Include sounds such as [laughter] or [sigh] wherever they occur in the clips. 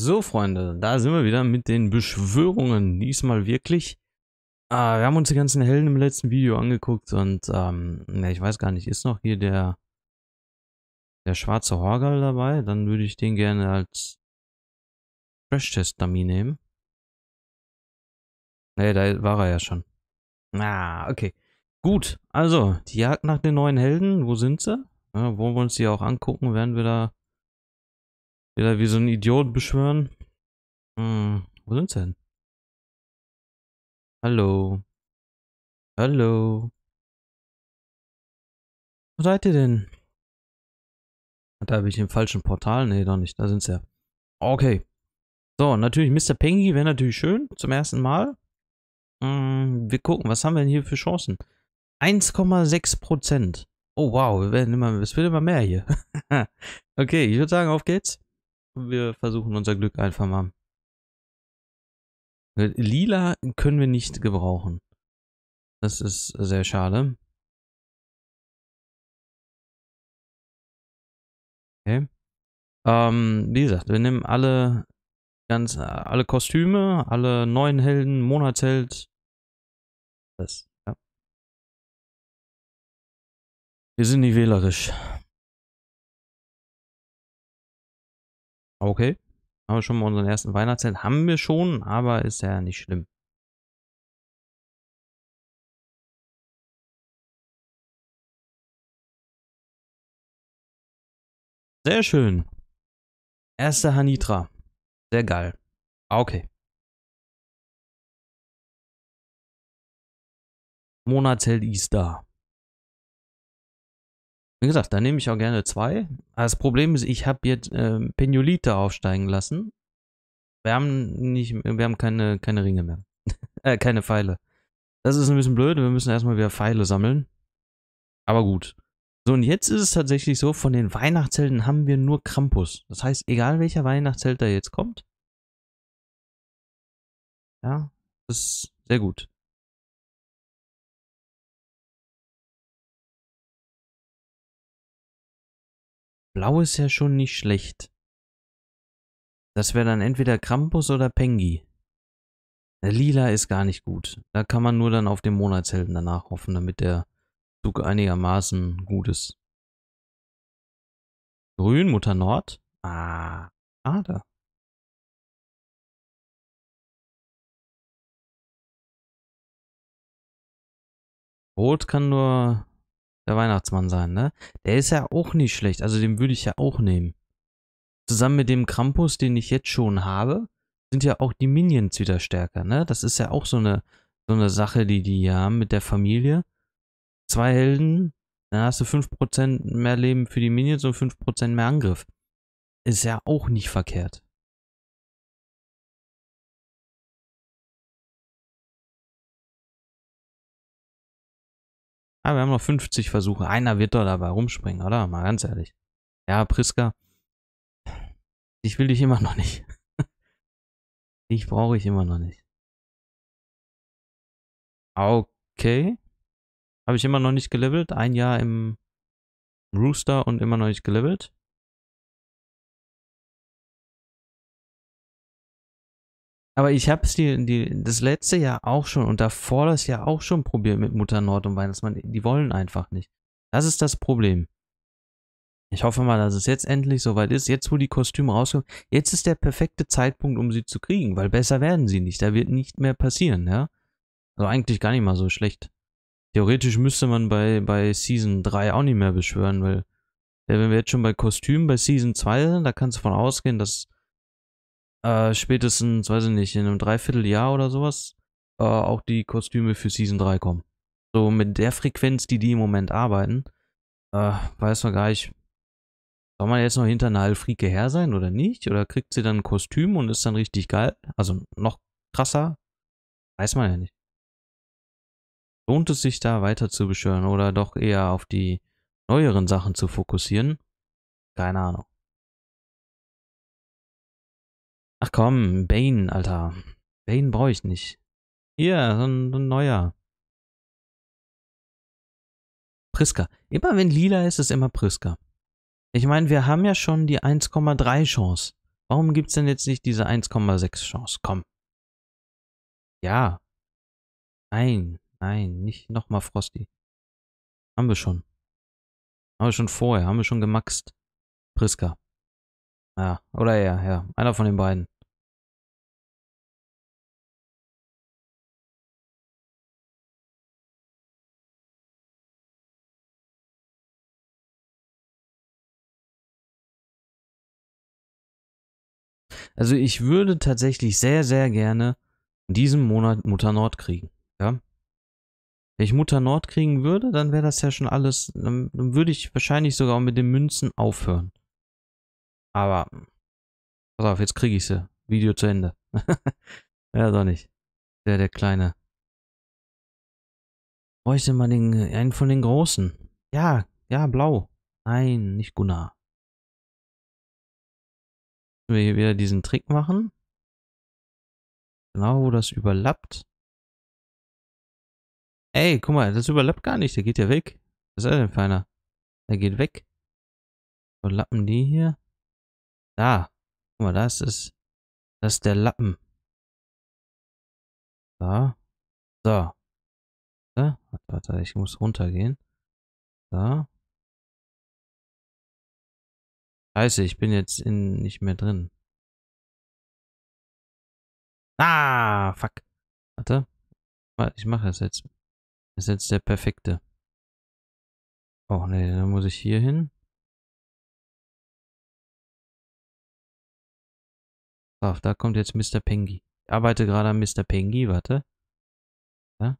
So, Freunde, da sind wir wieder mit den Beschwörungen. Diesmal wirklich. Äh, wir haben uns die ganzen Helden im letzten Video angeguckt und ähm, ja, ne, ich weiß gar nicht, ist noch hier der, der schwarze Horgal dabei? Dann würde ich den gerne als Crash-Test-Dummy nehmen. Ne, da war er ja schon. Na, ah, okay. Gut, also, die Jagd nach den neuen Helden, wo sind sie? Ja, wollen wir uns die auch angucken, werden wir da wieder wie so ein Idiot beschwören. Hm, wo sind's denn? Hallo. Hallo. Wo seid ihr denn? Ah, da habe ich im falschen Portal. Nee, doch nicht. Da sind's ja. Okay. So, natürlich Mr. Pengi wäre natürlich schön. Zum ersten Mal. Hm, wir gucken, was haben wir denn hier für Chancen? 1,6 Prozent. Oh wow, es wird immer mehr hier. [laughs] okay, ich würde sagen, auf geht's wir versuchen unser Glück einfach mal. Lila können wir nicht gebrauchen. Das ist sehr schade. Okay. Ähm, wie gesagt, wir nehmen alle ganz alle Kostüme, alle neuen Helden, Monatsheld. Das, ja. Wir sind nicht wählerisch. Okay. Haben wir schon mal unseren ersten Weihnachtszelt Haben wir schon, aber ist ja nicht schlimm. Sehr schön. Erster Hanitra. Sehr geil. Ah, okay. Monatsheld Easter. Wie gesagt, da nehme ich auch gerne zwei. das Problem ist, ich habe jetzt äh, Penolita aufsteigen lassen. Wir haben nicht, wir haben keine, keine Ringe mehr. [laughs] äh, keine Pfeile. Das ist ein bisschen blöd. Wir müssen erstmal wieder Pfeile sammeln. Aber gut. So, und jetzt ist es tatsächlich so, von den Weihnachtszelten haben wir nur Krampus. Das heißt, egal welcher Weihnachtsheld da jetzt kommt. Ja, das ist sehr gut. Blau ist ja schon nicht schlecht. Das wäre dann entweder Krampus oder Pengi. Äh, Lila ist gar nicht gut. Da kann man nur dann auf den Monatshelden danach hoffen, damit der Zug einigermaßen gut ist. Grün, Mutter Nord. Ah, Ader. Rot kann nur der Weihnachtsmann sein, ne? Der ist ja auch nicht schlecht, also den würde ich ja auch nehmen. Zusammen mit dem Krampus, den ich jetzt schon habe, sind ja auch die Minions wieder stärker, ne? Das ist ja auch so eine, so eine Sache, die die hier haben mit der Familie. Zwei Helden, dann hast du 5% mehr Leben für die Minions und 5% mehr Angriff. Ist ja auch nicht verkehrt. Ah, wir haben noch 50 Versuche. Einer wird doch dabei rumspringen, oder? Mal ganz ehrlich. Ja, Priska, ich will dich immer noch nicht. [laughs] dich brauche ich immer noch nicht. Okay. Habe ich immer noch nicht gelevelt. Ein Jahr im Rooster und immer noch nicht gelevelt. Aber ich habe es die, die, das letzte Jahr auch schon und davor das Jahr auch schon probiert mit Mutter Nord und Weihnachtsmann. Die wollen einfach nicht. Das ist das Problem. Ich hoffe mal, dass es jetzt endlich soweit ist. Jetzt, wo die Kostüme rauskommen, jetzt ist der perfekte Zeitpunkt, um sie zu kriegen, weil besser werden sie nicht. Da wird nicht mehr passieren, ja. Also eigentlich gar nicht mal so schlecht. Theoretisch müsste man bei, bei Season 3 auch nicht mehr beschwören, weil wenn wir jetzt schon bei Kostümen bei Season 2 sind, da kannst du von ausgehen, dass äh, spätestens, weiß ich nicht, in einem Dreivierteljahr oder sowas, äh, auch die Kostüme für Season 3 kommen. So mit der Frequenz, die die im Moment arbeiten, äh, weiß man gar nicht, soll man jetzt noch hinter einer Alfrike her sein oder nicht? Oder kriegt sie dann ein Kostüm und ist dann richtig geil? Also noch krasser? Weiß man ja nicht. Lohnt es sich da weiter zu beschwören oder doch eher auf die neueren Sachen zu fokussieren? Keine Ahnung. Ach komm, Bane, Alter. Bane brauche ich nicht. Hier, so ein, so ein neuer. Priska. Immer wenn lila ist, ist immer Priska. Ich meine, wir haben ja schon die 1,3 Chance. Warum gibt es denn jetzt nicht diese 1,6 Chance? Komm. Ja. Nein, nein, nicht nochmal Frosty. Haben wir schon. Haben wir schon vorher, haben wir schon gemaxt. Priska. Ja, oder er, ja. Einer von den beiden. Also ich würde tatsächlich sehr, sehr gerne in diesem Monat Mutter Nord kriegen. Ja. Wenn ich Mutter Nord kriegen würde, dann wäre das ja schon alles. Dann würde ich wahrscheinlich sogar mit den Münzen aufhören. Aber, pass auf, jetzt kriege ich sie. Video zu Ende. ja, [laughs] doch nicht. Der, der Kleine. Brauche ich denn mal den, einen von den Großen. Ja, ja, blau. Nein, nicht Gunnar. Müssen Wir hier wieder diesen Trick machen. Genau, wo das überlappt. Ey, guck mal, das überlappt gar nicht. Der geht ja weg. Was ist er denn feiner? Der geht weg. Überlappen die hier. Da. Guck mal, das ist Das ist der Lappen. Da. So. Warte, warte, ich muss runtergehen. Da. Scheiße, ich bin jetzt in, nicht mehr drin. Ah, fuck. Warte. Ich mache das jetzt. Das ist jetzt der perfekte. Oh ne, dann muss ich hier hin. Ach, da kommt jetzt Mr. Pengi. Ich arbeite gerade an Mr. Pengi, warte. Ja.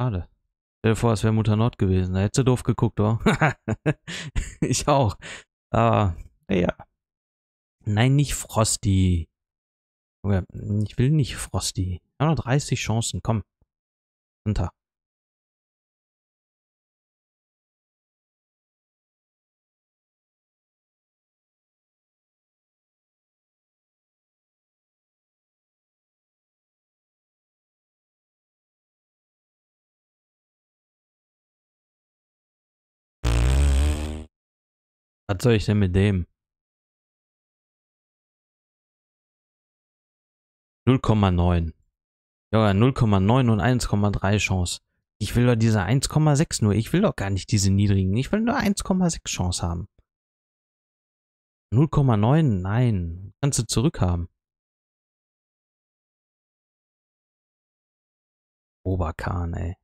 Schade. Stell dir vor, es wäre Mutter Nord gewesen. Da hättest du doof geguckt, oder? [laughs] ich auch. Ah, ja. Nein, nicht Frosty. Ich will nicht Frosty. 30 Chancen, komm. Runter. Was soll ich denn mit dem? 0,9. Ja, 0,9 und 1,3 Chance. Ich will doch diese 1,6 nur. Ich will doch gar nicht diese niedrigen. Ich will nur 1,6 Chance haben. 0,9? Nein. Kannst du zurückhaben. Oberkahn, ey.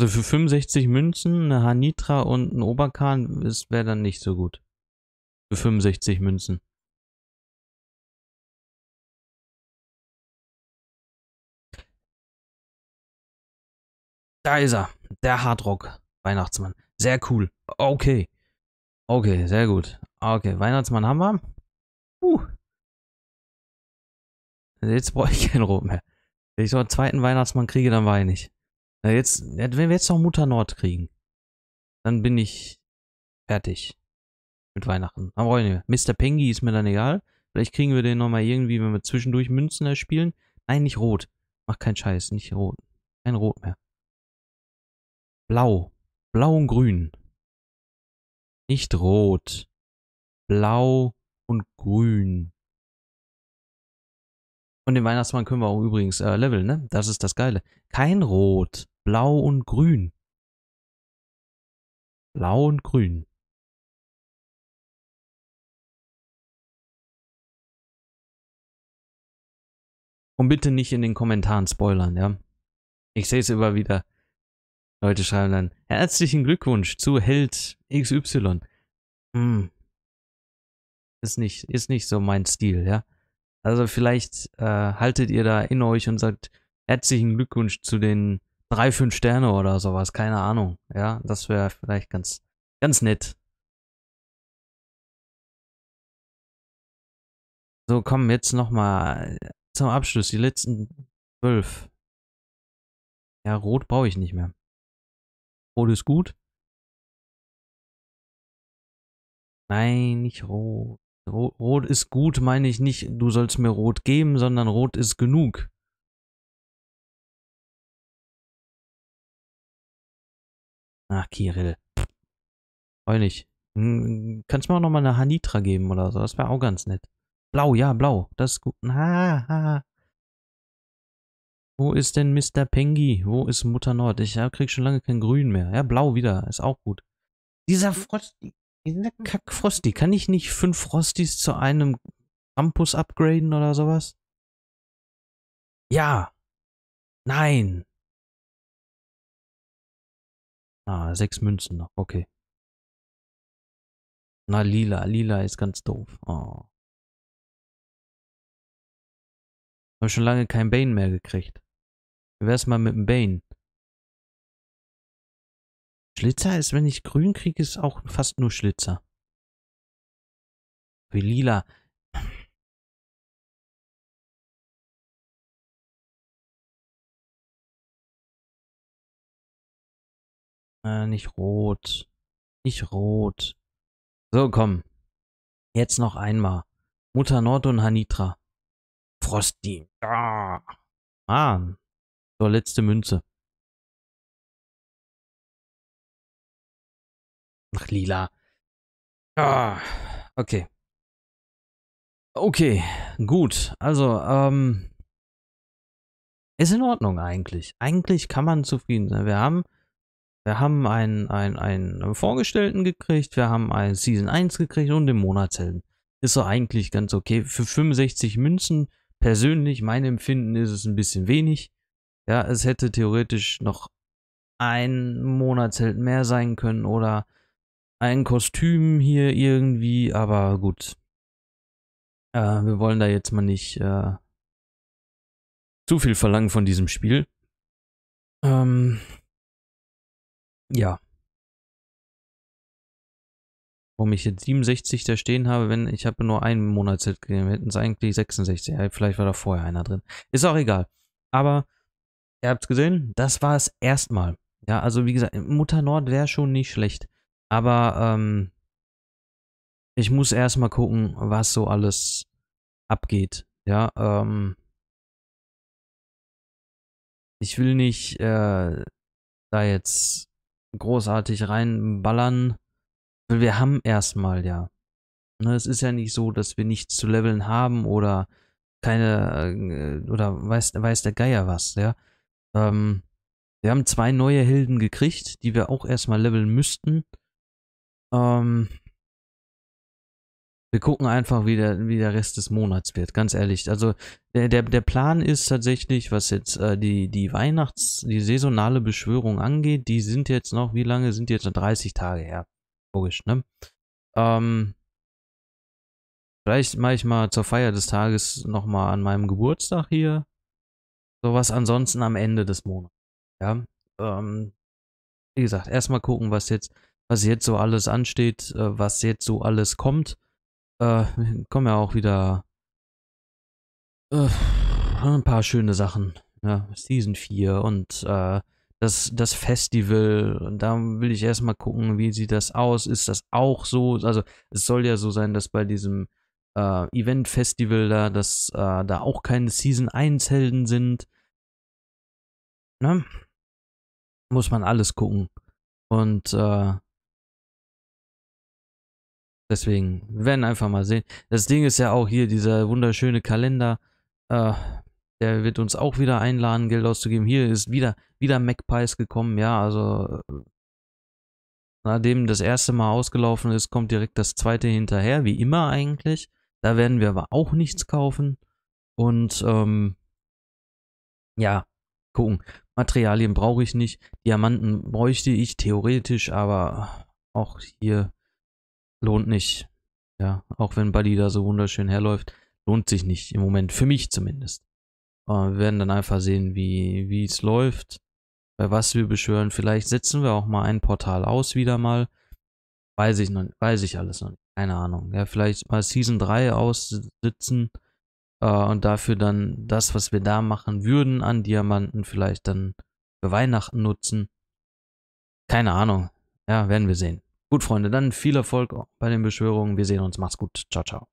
Also für 65 Münzen, eine Hanitra und ein Oberkahn wäre dann nicht so gut. Für 65 Münzen. Da ist er. Der Hardrock. Weihnachtsmann. Sehr cool. Okay. Okay, sehr gut. Okay, Weihnachtsmann haben wir. Uh. Jetzt brauche ich keinen Rot mehr. Wenn ich so einen zweiten Weihnachtsmann kriege, dann weine ich. Ja, jetzt, wenn wir jetzt noch Mutter Nord kriegen, dann bin ich fertig mit Weihnachten. Aber brauche nicht mehr. Mr. Pengi ist mir dann egal. Vielleicht kriegen wir den nochmal irgendwie, wenn wir zwischendurch Münzen erspielen. Nein, nicht rot. Mach keinen Scheiß, nicht rot. Kein rot mehr. Blau. Blau und grün. Nicht rot. Blau und grün. Und den Weihnachtsmann können wir auch übrigens äh, leveln, ne? Das ist das Geile. Kein Rot. Blau und Grün. Blau und Grün. Und bitte nicht in den Kommentaren spoilern, ja? Ich sehe es immer wieder. Leute schreiben dann, herzlichen Glückwunsch zu Held XY. Hm. Ist nicht, ist nicht so mein Stil, ja? Also vielleicht äh, haltet ihr da in euch und sagt, herzlichen Glückwunsch zu den drei, fünf Sterne oder sowas, keine Ahnung. Ja, das wäre vielleicht ganz, ganz nett. So, komm, jetzt nochmal zum Abschluss, die letzten zwölf. Ja, Rot brauche ich nicht mehr. Rot ist gut. Nein, nicht rot. rot. Rot ist gut, meine ich nicht, du sollst mir rot geben, sondern rot ist genug. Ach, Kirill. Freu nicht. Kannst du mir auch nochmal eine Hanitra geben oder so? Das wäre auch ganz nett. Blau, ja, blau. Das ist gut. Ha, ha. Wo ist denn Mr. Pengi? Wo ist Mutter Nord? Ich krieg schon lange kein Grün mehr. Ja, blau wieder. Ist auch gut. Dieser Frosty. Dieser kack Kann ich nicht fünf Frostys zu einem Campus upgraden oder sowas? Ja. Nein. Ah, sechs Münzen noch. Okay. Na, lila. Lila ist ganz doof. Oh. Habe schon lange kein Bane mehr gekriegt. Wie wär's mal mit dem Bane? Schlitzer ist, wenn ich grün kriege, ist auch fast nur Schlitzer. Wie lila. Äh, nicht rot. Nicht rot. So, komm. Jetzt noch einmal. Mutter Nord und Hanitra. Frosty. Ah. ah. So, letzte Münze. Ach, lila. Ah. Okay. Okay, gut. Also, ähm, ist in Ordnung eigentlich. Eigentlich kann man zufrieden sein. Wir haben wir haben einen, einen, einen Vorgestellten gekriegt, wir haben einen Season 1 gekriegt und den Monatshelden. Ist doch eigentlich ganz okay. Für 65 Münzen, persönlich, mein Empfinden ist es ein bisschen wenig. Ja, es hätte theoretisch noch ein Monatshelden mehr sein können oder ein Kostüm hier irgendwie, aber gut. Äh, wir wollen da jetzt mal nicht äh, zu viel verlangen von diesem Spiel. Ähm, ja. Warum ich jetzt 67 da stehen habe, wenn ich habe nur einen Monatshit gegeben, hätten es eigentlich 66. Ja, vielleicht war da vorher einer drin. Ist auch egal. Aber ihr habt gesehen, das war es erstmal. Ja, also wie gesagt, Mutter Nord wäre schon nicht schlecht. Aber ähm, ich muss erstmal gucken, was so alles abgeht. Ja, ähm, ich will nicht äh, da jetzt großartig reinballern. Wir haben erstmal ja. Ne, es ist ja nicht so, dass wir nichts zu leveln haben oder keine, äh, oder weiß, weiß der Geier was, ja. Ähm, wir haben zwei neue Helden gekriegt, die wir auch erstmal leveln müssten. Ähm, wir gucken einfach, wie der, wie der Rest des Monats wird, ganz ehrlich. Also der, der, der Plan ist tatsächlich, was jetzt äh, die, die Weihnachts-, die saisonale Beschwörung angeht, die sind jetzt noch, wie lange sind die jetzt noch? 30 Tage her. Logisch, ne? Ähm, vielleicht mache ich mal zur Feier des Tages nochmal an meinem Geburtstag hier sowas. Ansonsten am Ende des Monats. Ja, ähm, wie gesagt, erstmal gucken, was jetzt, was jetzt so alles ansteht, äh, was jetzt so alles kommt äh, kommen ja auch wieder äh, ein paar schöne Sachen. Ja, ne? Season 4 und äh, das, das Festival. Da will ich erstmal gucken, wie sieht das aus? Ist das auch so? Also, es soll ja so sein, dass bei diesem äh, Event-Festival da, dass äh, da auch keine Season 1-Helden sind. Ne? Muss man alles gucken. Und äh, Deswegen, wir werden einfach mal sehen. Das Ding ist ja auch hier, dieser wunderschöne Kalender. Äh, der wird uns auch wieder einladen, Geld auszugeben. Hier ist wieder, wieder Magpies gekommen. Ja, also nachdem das erste Mal ausgelaufen ist, kommt direkt das zweite hinterher, wie immer eigentlich. Da werden wir aber auch nichts kaufen. Und ähm, ja, gucken. Materialien brauche ich nicht. Diamanten bräuchte ich theoretisch, aber auch hier lohnt nicht. Ja, auch wenn Buddy da so wunderschön herläuft, lohnt sich nicht im Moment, für mich zumindest. Aber äh, wir werden dann einfach sehen, wie, wie es läuft, bei was wir beschwören. Vielleicht setzen wir auch mal ein Portal aus wieder mal. Weiß ich noch nicht, weiß ich alles noch nicht. Keine Ahnung. Ja, vielleicht mal Season 3 aussitzen äh, und dafür dann das, was wir da machen würden an Diamanten, vielleicht dann für Weihnachten nutzen. Keine Ahnung. Ja, werden wir sehen. Gut, Freunde, dann viel Erfolg bei den Beschwörungen. Wir sehen uns. Macht's gut. Ciao, ciao.